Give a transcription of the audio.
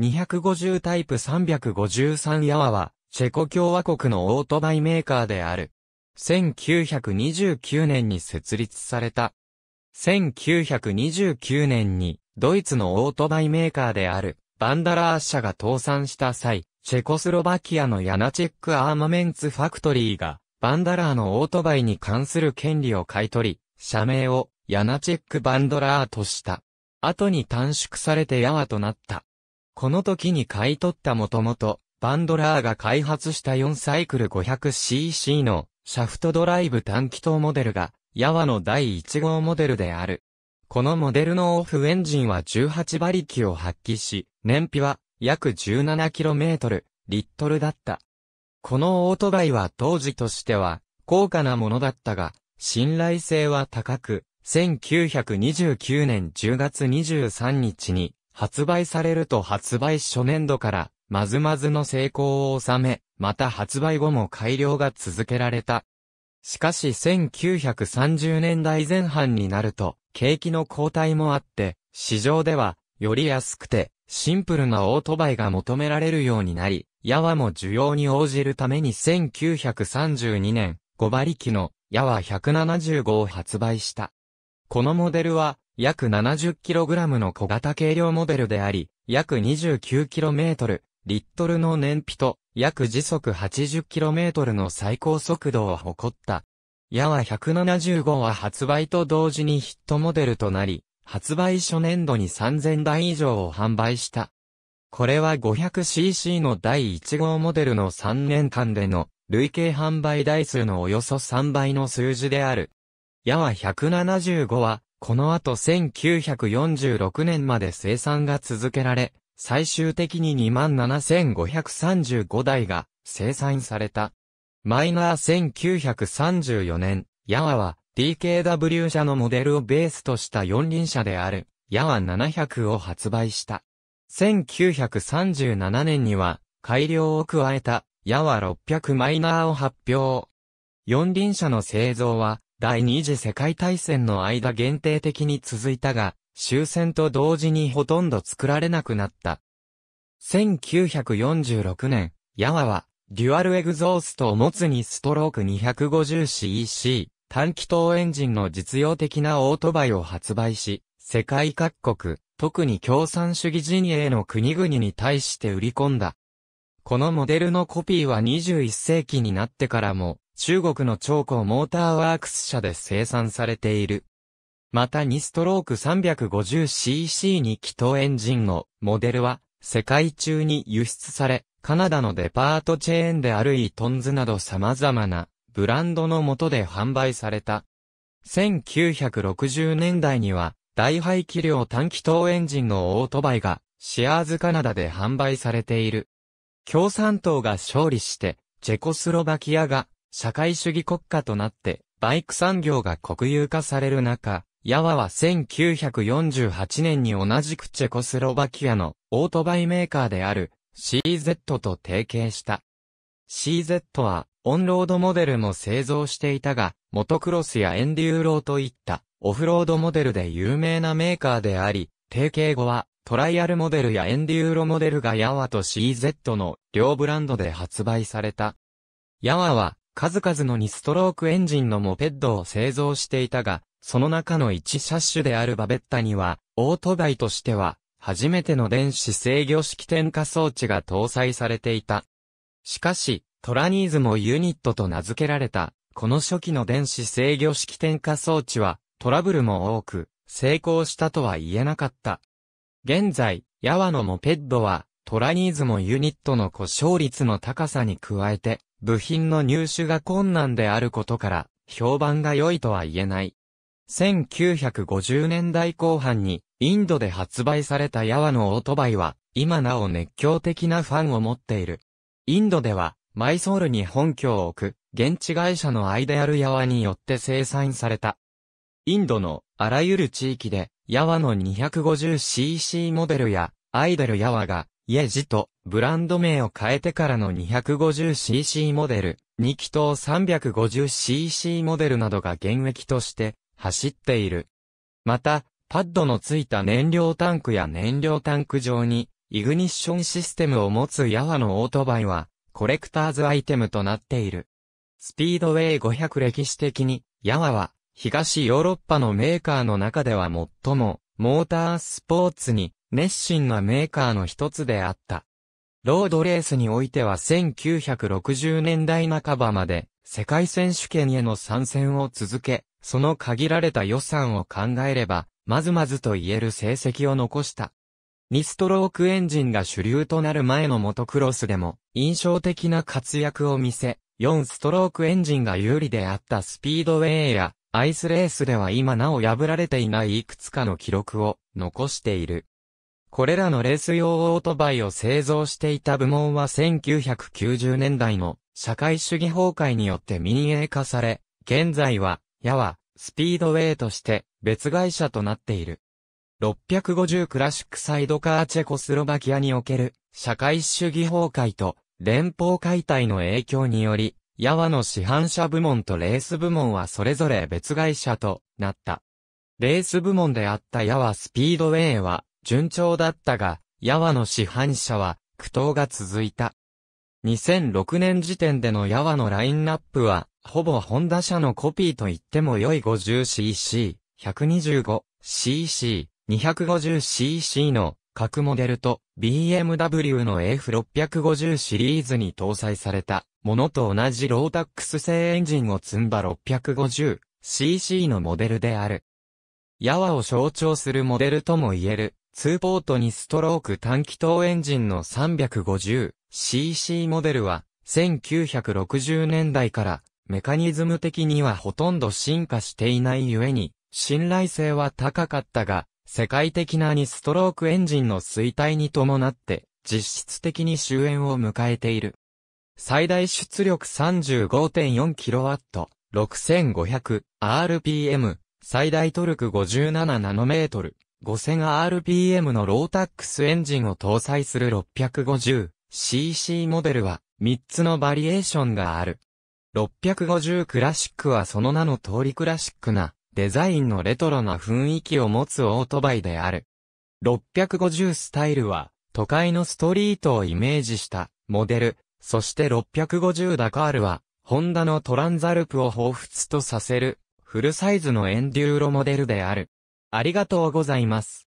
250タイプ353ヤワは、チェコ共和国のオートバイメーカーである。1929年に設立された。1929年に、ドイツのオートバイメーカーである、バンダラー社が倒産した際、チェコスロバキアのヤナチェックアーマメンツファクトリーが、バンダラーのオートバイに関する権利を買い取り、社名をヤナチェックバンドラーとした。後に短縮されてヤワとなった。この時に買い取ったもともと、バンドラーが開発した4サイクル 500cc のシャフトドライブ短気筒モデルが、ヤワの第1号モデルである。このモデルのオフエンジンは18馬力を発揮し、燃費は約 17km、リットルだった。このオートバイは当時としては高価なものだったが、信頼性は高く、1929年10月23日に発売されると発売初年度から、まずまずの成功を収め、また発売後も改良が続けられた。しかし1930年代前半になると、景気の後退もあって、市場では、より安くて、シンプルなオートバイが求められるようになり、ヤワも需要に応じるために1932年、5馬力のヤワ175を発売した。このモデルは、約 70kg の小型軽量モデルであり、約 29km、リットルの燃費と、約時速 80km の最高速度を誇った。ヤは1 7 5は発売と同時にヒットモデルとなり、発売初年度に3000台以上を販売した。これは 500cc の第1号モデルの3年間での累計販売台数のおよそ3倍の数字である。ヤは175はこの後1946年まで生産が続けられ、最終的に27,535台が生産された。マイナー1934年、ヤワは DKW 社のモデルをベースとした四輪車である、ヤワ700を発売した。1937年には改良を加えたヤワ600マイナーを発表。四輪車の製造は第二次世界大戦の間限定的に続いたが、終戦と同時にほとんど作られなくなった。1946年、ヤワは、デュアルエグゾーストを持つにストローク 250cc、短気筒エンジンの実用的なオートバイを発売し、世界各国、特に共産主義陣営の国々に対して売り込んだ。このモデルのコピーは21世紀になってからも中国の超高モーターワークス社で生産されている。また2ストローク 350cc 2気筒エンジンのモデルは世界中に輸出され、カナダのデパートチェーンであるイトンズなど様々なブランドのもとで販売された。1960年代には大排気量短気筒エンジンのオートバイがシアーズカナダで販売されている。共産党が勝利して、チェコスロバキアが社会主義国家となって、バイク産業が国有化される中、ヤワは1948年に同じくチェコスロバキアのオートバイメーカーである CZ と提携した。CZ はオンロードモデルも製造していたが、モトクロスやエンデューローといったオフロードモデルで有名なメーカーであり、提携後はトライアルモデルやエンデューロモデルがヤワと CZ の両ブランドで発売された。ヤワは数々の2ストロークエンジンのモペッドを製造していたが、その中の1車種であるバベッタには、オートバイとしては、初めての電子制御式点火装置が搭載されていた。しかし、トラニーズもユニットと名付けられた、この初期の電子制御式点火装置は、トラブルも多く、成功したとは言えなかった。現在、ヤワのモペッドは、トラニーズもユニットの故障率の高さに加えて、部品の入手が困難であることから、評判が良いとは言えない。1950年代後半に、インドで発売されたヤワのオートバイは、今なお熱狂的なファンを持っている。インドでは、マイソールに本拠を置く、現地会社のアイデアルヤワによって生産された。インドのあらゆる地域で、ヤワの 250cc モデルや、アイデルヤワが、イエジとブランド名を変えてからの 250cc モデル、2気筒 350cc モデルなどが現役として走っている。また、パッドのついた燃料タンクや燃料タンク上に、イグニッションシステムを持つヤワのオートバイは、コレクターズアイテムとなっている。スピードウェイ500歴史的に、ヤワは、東ヨーロッパのメーカーの中では最も、モータースポーツに熱心なメーカーの一つであった。ロードレースにおいては1960年代半ばまで世界選手権への参戦を続け、その限られた予算を考えれば、まずまずと言える成績を残した。2ストロークエンジンが主流となる前のモトクロスでも印象的な活躍を見せ、4ストロークエンジンが有利であったスピードウェイやアイスレースでは今なお破られていないいくつかの記録を残している。これらのレース用オートバイを製造していた部門は1990年代の社会主義崩壊によって民営化され、現在は、やは、スピードウェイとして別会社となっている。650クラシックサイドカーチェコスロバキアにおける社会主義崩壊と連邦解体の影響により、ヤワの市販車部門とレース部門はそれぞれ別会社となった。レース部門であったヤワスピードウェイは、順調だったが、ヤワの市販車は苦闘が続いた。2006年時点でのヤワのラインナップは、ほぼホンダ車のコピーと言っても良い 50cc、125cc、250cc の各モデルと BMW の F650 シリーズに搭載されたものと同じロータックス製エンジンを積んだ 650cc のモデルである。ヤワを象徴するモデルとも言える2ポートにストローク短気筒エンジンの 350cc モデルは、1960年代からメカニズム的にはほとんど進化していないゆえに、信頼性は高かったが、世界的な2ストロークエンジンの衰退に伴って、実質的に終焉を迎えている。最大出力 35.4kW、6500rpm、最大トルク 57nm、5000rpm のロータックスエンジンを搭載する 650cc モデルは3つのバリエーションがある。650クラシックはその名の通りクラシックなデザインのレトロな雰囲気を持つオートバイである。650スタイルは都会のストリートをイメージしたモデル、そして650ダカールはホンダのトランザルプを彷彿とさせるフルサイズのエンデューロモデルである。ありがとうございます。